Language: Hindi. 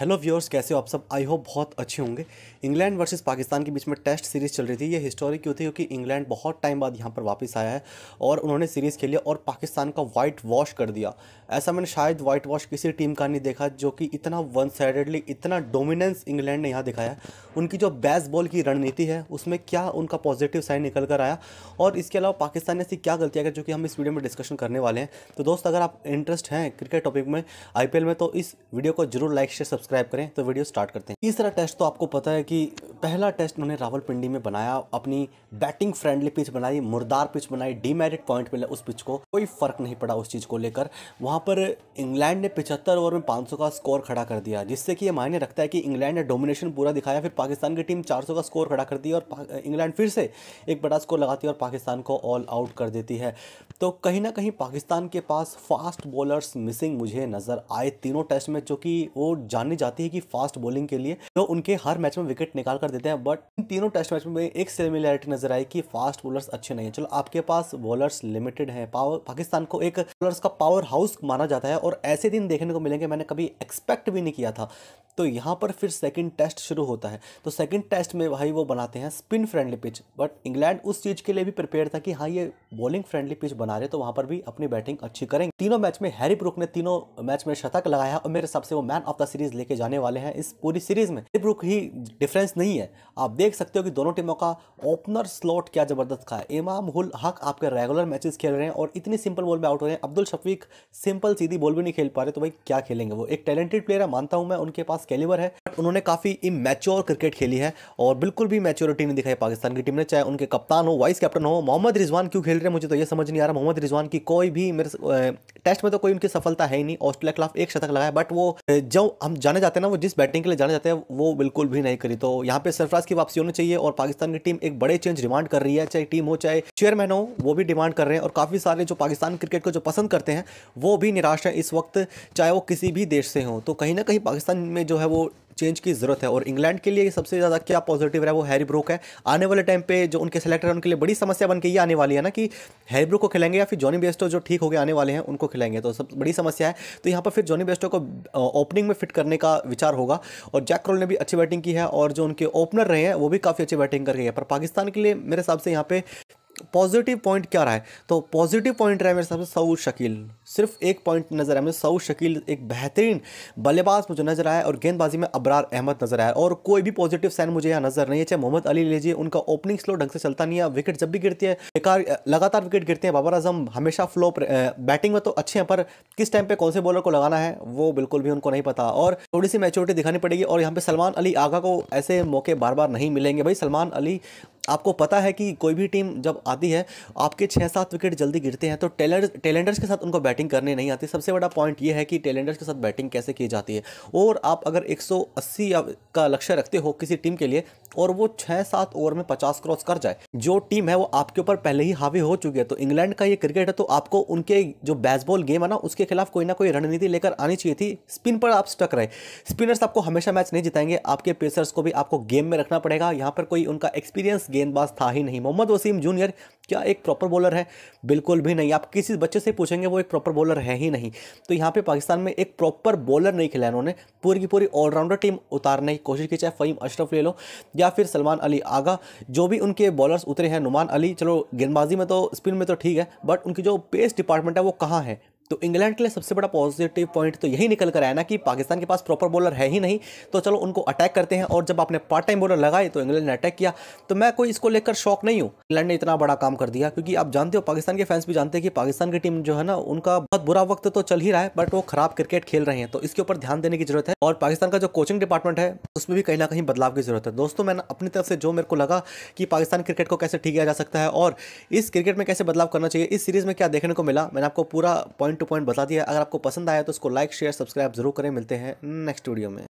हेलो व्यूअर्स कैसे हो आप सब आई होप बहुत अच्छे होंगे इंग्लैंड वर्सेस पाकिस्तान के बीच में टेस्ट सीरीज़ चल रही थी ये हिस्टोरिक क्यों थी क्योंकि इंग्लैंड बहुत टाइम बाद यहाँ पर वापस आया है और उन्होंने सीरीज़ खेली और पाकिस्तान का वाइट वॉश कर दिया ऐसा मैंने शायद वाइट वॉश किसी टीम का नहीं देखा जो कि इतना वन साइडेडली इतना डोमिनेंस इंग्लैंड ने यहाँ दिखाया उनकी जो बैस बॉल की रणनीति है उसमें क्या उनका पॉजिटिव साइन निकल कर आया और इसके अलावा पाकिस्तान ने ऐसी क्या गलतियाँ कर जो कि हम इस वीडियो में डिस्कशन करने वाले हैं तो दोस्त अगर आप इंटरेस्ट हैं क्रिकेट टॉपिक में आई में तो इस वीडियो को जरूर लाइक शेयर सब्सक्राइब करें तो वीडियो स्टार्ट करते हैं तीसरा टेस्ट तो आपको पता है कि पहला टेस्ट उन्होंने रावलपिंडी में बनाया अपनी बैटिंग फ्रेंडली पिच बनाई मुर्दार पिच बनाई डीमेरिट पॉइंट मिला उस पिच को कोई फर्क नहीं पड़ा उस चीज़ को लेकर वहां पर इंग्लैंड ने पिछहत्तर ओवर में पांच का स्कोर खड़ा कर दिया जिससे कि यह मायने रखता है कि इंग्लैंड ने डोमिनेशन पूरा दिखाया फिर पाकिस्तान की टीम चार का स्कोर खड़ा कर दिया और इंग्लैंड फिर से एक बड़ा स्कोर लगाती है और पाकिस्तान को ऑल आउट कर देती है तो कहीं ना कहीं पाकिस्तान के पास फास्ट बॉलर्स मिसिंग मुझे नज़र आए तीनों टेस्ट में जो कि वो जाने जानी जाती है कि फास्ट बॉलिंग के लिए तो उनके हर मैच में विकेट निकाल कर देते हैं बट इन तीनों टेस्ट मैच में एक सिमिलैरिटी नजर आई कि फास्ट बॉलर्स अच्छे नहीं है चलो आपके पास बॉलर्स लिमिटेड है पावर पाकिस्तान को एक बॉलर्स का पावर हाउस माना जाता है और ऐसे दिन देखने को मिलेंगे मैंने कभी एक्सपेक्ट भी नहीं किया था तो यहाँ पर फिर सेकंड टेस्ट शुरू होता है तो सेकंड टेस्ट में भाई वो बनाते हैं spin friendly pitch but England उस चीज़ के लिए भी प्रिपेयर था कि हाँ ये बॉलिंग फ्रेंडली पिच बना रहे तो वहाँ पर भी अपनी बैटिंग अच्छी करेंगे तीनों मैच में हैरी ब्रुक ने तीनों मैच में शतक लगाया और मेरे हिसाब से वो मैन ऑफ द सीरीज लेके जाने वाले हैं इस पूरी सीरीज में हैरी ब्रुक ही डिफरेंस नहीं है आप देख सकते हो कि दोनों टीमों का ओपनर स्लॉट क्या जबरदस्त का है इमाम हुल हक आपके रेगुलर मैचेस खेल रहे हैं और इतनी सिंपल बॉल में आउट हो रहे हैं अब्दुल शफीक सिंपल सीधी बॉल भी नहीं खेल पा रहे तो भाई क्या खेलेंगे वो एक टैलेंटेड प्लेयर है मानता हूँ मैं उनके पास पास कैलिवर है बट उन्होंने काफ़ी इमेच्योर क्रिकेट खेली है और बिल्कुल भी मेच्योरिटी नहीं दिखाई पाकिस्तान की टीम ने चाहे उनके कप्तान हो वाइस कैप्टन हो मोहम्मद रिजवान क्यों खेल रहे हैं मुझे तो यह समझ नहीं आ रहा मोहम्मद रिजवान की कोई भी मेरे टेस्ट में तो कोई उनकी सफलता है ही नहीं ऑस्ट्रेलिया खिलाफ एक शतक लगाया बट वो जो हम जाने जाते हैं ना वो जिस बैटिंग के लिए जाने जाते हैं वो बिल्कुल भी नहीं करी तो यहाँ पे सरफराज की वापसी होनी चाहिए और पाकिस्तान की टीम एक बड़े चेंज डिमांड कर रही है चाहे टीम हो चाहे चेयरमैन हो वो भी डिमांड कर रहे हैं और काफ़ी सारे जो पाकिस्तान क्रिकेट को जो पसंद करते हैं वो भी निराश है इस वक्त चाहे वो किसी भी देश से हो तो कहीं ना कहीं पाकिस्तान में जो है वो चेंज की ज़रूरत है और इंग्लैंड के लिए सबसे ज़्यादा क्या पॉजिटिव है वो हैरी ब्रोक है आने वाले टाइम पे जो उनके सेलेक्टर हैं उनके लिए बड़ी समस्या बन के ये आने वाली है ना कि हैरी ब्रोक को खिलाएंगे या फिर जॉनी बेस्टो जो ठीक हो गए आने वाले हैं उनको खिलाएंगे तो सब बड़ी समस्या है तो यहाँ पर फिर जॉनी बेस्टो को ओपनिंग में फिट करने का विचार होगा और जैक रोल ने भी अच्छी बैटिंग की है और जो उनके ओपनर रहे हैं वो भी काफ़ी अच्छी बैटिंग कर गई है पर पाकिस्तान के लिए मेरे हिसाब से यहाँ पर पॉजिटिव तो पॉइंट क्या रहा है तो पॉजिटिव पॉइंट रहा है मेरे हिसाब से सऊद शकील सिर्फ एक पॉइंट नज़र आया मुझे सऊद शकील एक बेहतरीन बल्लेबाज मुझे नज़र आया और गेंदबाजी में अबरार अहमद नज़र आया और कोई भी पॉजिटिव साइन मुझे यहाँ नज़र नहीं है चाहे मोहम्मद अली लीजिए उनका ओपनिंग स्लो ढंग से चलता नहीं है विकेट जब भी गिरती है बेकार लगातार विकेट गिरते हैं बाबर आजम हमेशा फ्लो बैटिंग में तो अच्छे हैं पर किस टाइम पर कौन से बॉलर को लगाना है वो बिल्कुल भी उनको नहीं पता और थोड़ी सी मेच्योरिटी दिखानी पड़ेगी और यहाँ पर सलमान अली आगा को ऐसे मौके बार बार नहीं मिलेंगे भाई सलमान अली आपको पता है कि कोई भी टीम जब आती है आपके छः सात विकेट जल्दी गिरते हैं तो टेलर टेलेंडर्स के साथ उनको बैटिंग करने नहीं आती सबसे बड़ा पॉइंट ये है कि टेलेंडर्स के साथ बैटिंग कैसे की जाती है और आप अगर 180 का लक्ष्य रखते हो किसी टीम के लिए और वो छः सात ओवर में पचास क्रॉस कर जाए जो टीम है वो आपके ऊपर पहले ही हावी हो चुकी है तो इंग्लैंड का ये क्रिकेट है तो आपको उनके जो बैसबॉल गेम है ना उसके खिलाफ कोई ना कोई रणनीति लेकर आनी चाहिए थी स्पिन पर आप स्टक रहे स्पिनर्स आपको हमेशा मैच नहीं जिताएंगे आपके पेसर्स को भी आपको गेम में रखना पड़ेगा यहाँ पर कोई उनका एक्सपीरियंस गेंदबाज था ही नहीं मोहम्मद वसीम जूनियर क्या एक प्रॉपर बॉलर है बिल्कुल भी नहीं आप किसी बच्चे से पूछेंगे वो एक प्रॉपर बॉलर है ही नहीं तो यहाँ पे पाकिस्तान में एक प्रॉपर बॉलर नहीं खिलाया इन्होंने पूरी की पूरी ऑलराउंडर टीम उतारने की कोशिश की चाहे फ़हीम अशरफ ले लो या फिर सलमान अली आगा जो भी उनके बॉलर्स उतरे हैं नुमान अली चलो गेंदबाजी में तो स्पिन में तो ठीक है बट उनकी जो पेस डिपार्टमेंट है वो कहाँ है तो इंग्लैंड के लिए सबसे बड़ा पॉजिटिव पॉइंट तो यही निकल कर आया ना कि पाकिस्तान के पास प्रॉपर बॉलर है ही नहीं तो चलो उनको अटैक करते हैं और जब आपने पार्ट टाइम बॉलर लगाए तो इंग्लैंड ने अटैक किया तो मैं कोई इसको लेकर शौक नहीं हूँ इंग्लैंड ने इतना बड़ा काम कर दिया क्योंकि आप जानते हो पाकिस्तान के फैंस भी जानते हैं कि पाकिस्तान की टीम जो है ना उनका बहुत बुरा वक्त तो चल ही रहा है बट वो खराब क्रिकेट खेल रहे हैं तो इसके ऊपर ध्यान देने की जरूरत है और पाकिस्तान का जो कोचिंग डिपार्टमेंट है उसमें भी कहीं ना कहीं बदलाव की जरूरत है दोस्तों मैंने अपनी तरफ से जो मेरे को लगा कि पाकिस्तान क्रिकेट को कैसे ठीक किया जा सकता है और इस क्रिकेट में कैसे बदलाव करना चाहिए इस सीरीज में क्या देखने को मिला मैंने आपको पूरा पॉइंट टू पॉइंट बता दिया अगर आपको पसंद आया तो उसको लाइक शेयर सब्सक्राइब जरूर करें मिलते हैं नेक्स्ट वीडियो में